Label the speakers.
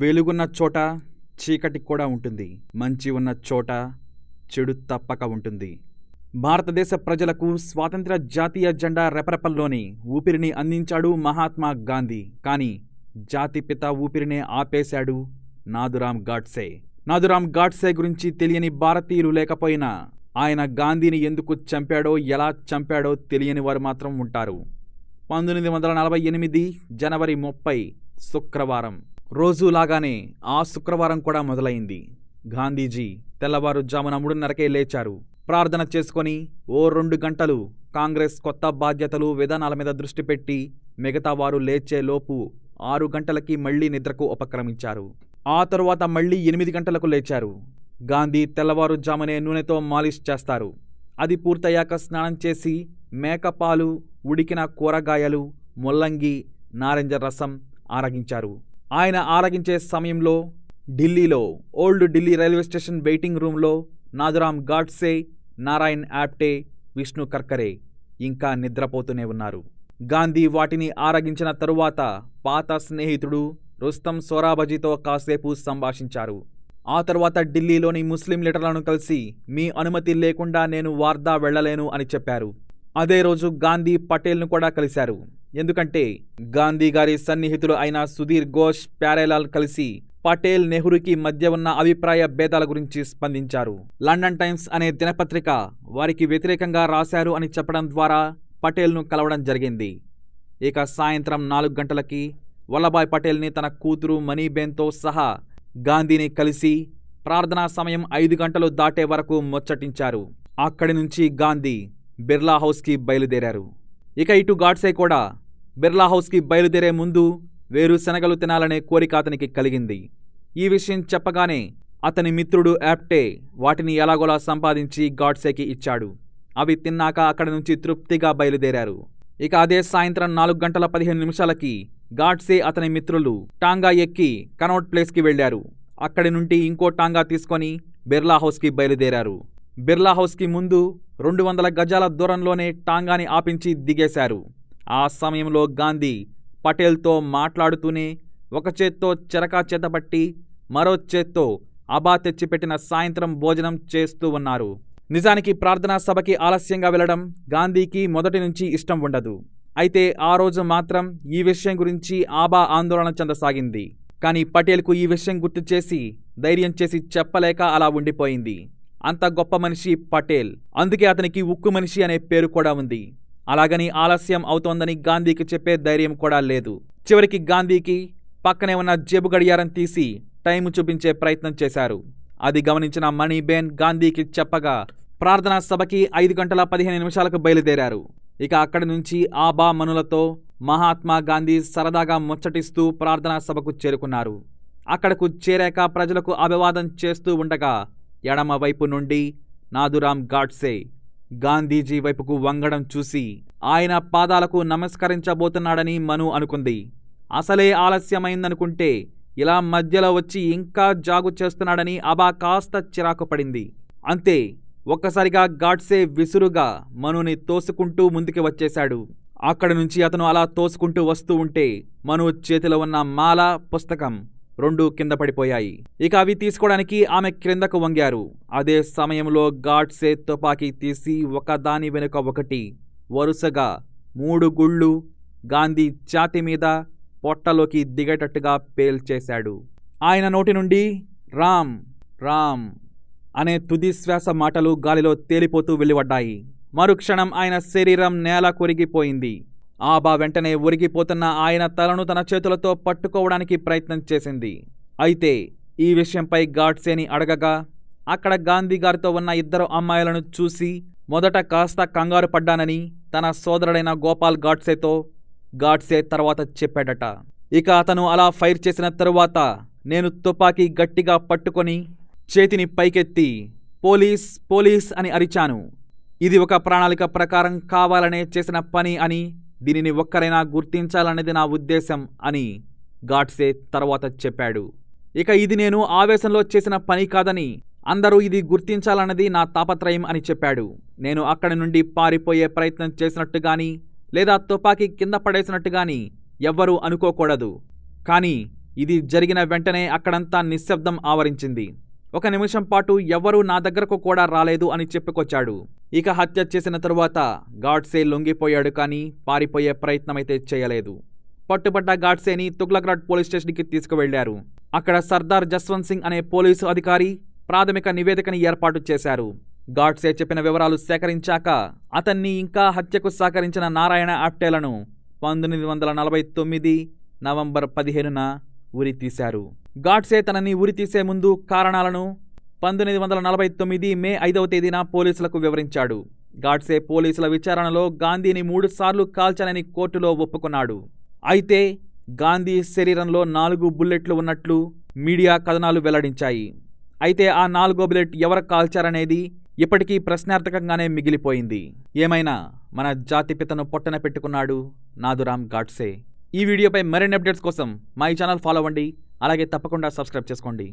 Speaker 1: వెలుగున్న చోట చీకటి కూడా ఉంటుంది మంచి ఉన్న చోట చెడు తప్పక ఉంటుంది భారతదేశ ప్రజలకు స్వాతంత్ర జాతీయ జెండా రెపరెపల్లోని ఊపిరిని అందించాడు మహాత్మా గాంధీ కానీ జాతిపిత ఊపిరినే ఆపేశాడు నాదురామ్ గాడ్సే నాదురామ్ గాడ్సే గురించి తెలియని భారతీయులు లేకపోయినా ఆయన గాంధీని ఎందుకు చంపాడో ఎలా చంపాడో తెలియని వారు మాత్రం ఉంటారు పంతొమ్మిది వందల నలభై ఎనిమిది జనవరి ముప్పై శుక్రవారం రోజులాగానే ఆ శుక్రవారం కూడా మొదలైంది గాంధీజీ తెల్లవారుజామున మూడున్నరకే లేచారు ప్రార్థన చేసుకొని ఓ రెండు గంటలు కాంగ్రెస్ కొత్త బాధ్యతలు విధానాల మీద దృష్టి పెట్టి మిగతా వారు లేచేలోపు ఆరు గంటలకి మళ్లీ నిద్రకు ఉపక్రమించారు ఆ తరువాత మళ్లీ ఎనిమిది గంటలకు లేచారు గాంధీ తెల్లవారుజామునే నూనెతో మాలిష్ చేస్తారు అది పూర్తయ్యాక స్నానం చేసి మేకపాలు ఉడికిన కూరగాయలు ముల్లంగి నారింజ రసం ఆరగించారు ఆయన ఆరగించే సమయంలో ఢిల్లీలో old Delhi railway station waiting రూమ్లో నాదురామ్ గాడ్సే నారాయణ్ యాప్టే విష్ణు కర్కరే ఇంకా నిద్రపోతూనే ఉన్నారు గాంధీ వాటిని ఆరగించిన తరువాత పాత స్నేహితుడు రుస్తం సోరాబజీతో కాసేపు సంభాషించారు ఆ తర్వాత ఢిల్లీలోని ముస్లిం లీడర్లను కలిసి మీ అనుమతి లేకుండా నేను వార్దా వెళ్లలేను అని చెప్పారు అదే రోజు గాంధీ పటేల్ను కూడా కలిశారు ఎందుకంటే గాంధీ గారి సన్నిహితులు అయిన సుధీర్ ఘోష్ ప్యారేలాల్ కలిసి పటేల్ నెహ్రూకి మధ్య ఉన్న అభిప్రాయ భేదాల గురించి స్పందించారు లండన్ టైమ్స్ అనే దినపత్రిక వారికి వ్యతిరేకంగా రాశారు అని చెప్పడం ద్వారా పటేల్ను కలవడం జరిగింది ఇక సాయంత్రం నాలుగు గంటలకి వల్లభాయ్ పటేల్ని తన కూతురు మనీబేన్తో సహా గాంధీని కలిసి ప్రార్థనా సమయం ఐదు గంటలు దాటే వరకు ముచ్చటించారు అక్కడి నుంచి గాంధీ బిర్లా హౌస్కి బయలుదేరారు ఇక ఇటు గాడ్సే కూడా బిర్లా హౌస్కి బయలుదేరే ముందు వేరుశనగలు తినాలనే కోరిక అతనికి కలిగింది ఈ విషయం చెప్పగానే అతని మిత్రుడు యాప్టే వాటిని ఎలాగోలా సంపాదించి గాడ్సేకి ఇచ్చాడు అవి తిన్నాక అక్కడి నుంచి తృప్తిగా బయలుదేరారు ఇక అదే సాయంత్రం నాలుగు గంటల పదిహేను నిమిషాలకి గాడ్సే అతని మిత్రులు టాంగా ఎక్కి కనౌట్ ప్లేస్కి వెళ్లారు అక్కడి నుండి ఇంకో టాంగా తీసుకొని బిర్లా హౌస్కి బయలుదేరారు బిర్లా హౌస్కి ముందు రెండు వందల గజాల దూరంలోనే టాంగాని ఆపించి దిగేశారు ఆ సమయంలో గాంధీ పటేల్తో మాట్లాడుతూనే ఒక చేత్తో చెరకా చేతబట్టి మరో చేత్తో అబా తెచ్చిపెట్టిన సాయంత్రం భోజనం చేస్తూ ఉన్నారు నిజానికి ప్రార్థనా సభకి ఆలస్యంగా వెళ్లడం గాంధీకి మొదటి నుంచి ఇష్టం ఉండదు అయితే ఆ రోజు మాత్రం ఈ విషయం గురించి ఆబా ఆందోళన చెందసాగింది కానీ పటేల్కు ఈ విషయం గుర్తు చేసి ధైర్యం చేసి చెప్పలేక అలా ఉండిపోయింది అంత గొప్ప మనిషి పటేల్ అందుకే అతనికి ఉక్కు మనిషి అనే పేరు కూడా ఉంది అలాగని ఆలస్యం అవుతోందని గాంధీకి చెప్పే ధైర్యం కూడా లేదు చివరికి గాంధీకి పక్కనే ఉన్న జేబు గడియారం తీసి టైం చూపించే ప్రయత్నం చేశారు అది గమనించిన మణిబేన్ గాంధీకి చెప్పగా ప్రార్థనా సభకి ఐదు గంటల పదిహేను నిమిషాలకు బయలుదేరారు ఇక అక్కడి నుంచి ఆబా మనులతో మహాత్మా గాంధీ సరదాగా ముచ్చటిస్తూ ప్రార్థనా సభకు చేరుకున్నారు అక్కడకు చేరాక ప్రజలకు అభివాదం చేస్తూ ఉండగా ఎడమవైపు నుండి నాదురాం గాడ్సే గాంధీజీ వైపుకు వంగడం చూసి ఆయన పాదాలకు నమస్కరించబోతున్నాడని మను అనుకుంది అసలే ఆలస్యమైందనుకుంటే ఇలా మధ్యలో వచ్చి ఇంకా జాగు చేస్తున్నాడని అబా కాస్త చిరాకు పడింది అంతే ఒక్కసారిగా గాడ్సే విసురుగా మనుని తోసుకుంటూ ముందుకి వచ్చేశాడు అక్కడి నుంచి అతను అలా తోసుకుంటూ వస్తూ ఉంటే మను చేతిలో ఉన్న మాల పుస్తకం రెండు కింద పడిపోయాయి ఇక అవి తీసుకోవడానికి ఆమె క్రిందకు వంగారు అదే సమయంలో గాడ్సే తుపాకీ తీసి ఒకదాని వెనుక ఒకటి వరుసగా మూడు గుళ్ళు గాంధీ ఛాతి మీద పొట్టలోకి దిగేటట్టుగా పేల్చేశాడు ఆయన నోటి నుండి రామ్ రామ్ అనే తుది శ్వాస మాటలు గాలిలో తేలిపోతూ వెలువడ్డాయి మరుక్షణం ఆయన శరీరం నేల కొరిగిపోయింది ఆబా వెంటనే ఉరిగిపోతున్న ఆయన తలను తన చేతులతో పట్టుకోవడానికి ప్రయత్నం చేసింది అయితే ఈ విషయంపై గాడ్సేని అడగగా అక్కడ గాంధీగారితో ఉన్న ఇద్దరు అమ్మాయిలను చూసి మొదట కాస్త కంగారు పడ్డానని తన సోదరుడైన గోపాల్ గాడ్సేతో గాడ్సే తర్వాత చెప్పాడట ఇక అతను అలా ఫైర్ చేసిన తరువాత నేను తుపాకీ గట్టిగా పట్టుకొని చేతిని పైకెత్తి పోలీస్ పోలీస్ అని అరిచాను ఇది ఒక ప్రణాళిక ప్రకారం కావాలనే చేసిన పని అని దీనిని ఒక్కరైనా గుర్తించాలనేది నా ఉద్దేశం అని గాడ్సే తర్వాత చెప్పాడు ఇక ఇది నేను ఆవేశంలో చేసిన పని కాదని అందరూ ఇది గుర్తించాలన్నది నా తాపత్రయం అని చెప్పాడు నేను అక్కడి నుండి పారిపోయే ప్రయత్నం చేసినట్టుగాని లేదా తుపాకీ కింద పడేసినట్టుగాని ఎవ్వరూ అనుకోకూడదు కానీ ఇది జరిగిన వెంటనే అక్కడంతా నిశ్శబ్దం ఆవరించింది ఒక నిమిషం పాటు ఎవ్వరూ నా దగ్గరకు కూడా రాలేదు అని చెప్పుకొచ్చాడు ఇక హత్య చేసిన తరువాత గాడ్సే లొంగిపోయాడు కానీ పారిపోయే ప్రయత్నమైతే చేయలేదు పట్టుబడ్డ గాడ్సేని తుగ్లక్రాడ్ పోలీస్ స్టేషన్కి తీసుకువెళ్లారు అక్కడ సర్దార్ జస్వంత్ సింగ్ అనే పోలీసు అధికారి ప్రాథమిక నివేదికని ఏర్పాటు చేశారు గాడ్సే చెప్పిన వివరాలు సేకరించాక అతన్ని ఇంకా హత్యకు సహకరించిన నారాయణ ఆప్టేలను పంతొమ్మిది వందల నలభై తొమ్మిది నవంబర్ పదిహేనున ఉరితీశారు గాడ్సే తనని ఉరితీసే ముందు కారణాలను పంతొమ్మిది వందల నలభై తొమ్మిది మే ఐదవ తేదీన పోలీసులకు వివరించాడు గాడ్సే పోలీసుల విచారణలో గాంధీని మూడుసార్లు కాల్చాలని కోర్టులో ఒప్పుకున్నాడు అయితే గాంధీ శరీరంలో నాలుగు బుల్లెట్లు ఉన్నట్లు మీడియా కథనాలు వెల్లడించాయి అయితే ఆ నాలుగో బుల్లెట్ ఎవరు కాల్చారనేది ఇప్పటికీ ప్రశ్నార్థకంగానే మిగిలిపోయింది ఏమైనా మన జాతిపితను పొట్టన పెట్టుకున్నాడు నాదురామ్ గాడ్సే ఈ వీడియోపై మరిన్ని అప్డేట్స్ కోసం మా ఈ ఛానల్ ఫాలో అవ్వండి అలాగే తప్పకుండా సబ్స్క్రైబ్ చేసుకోండి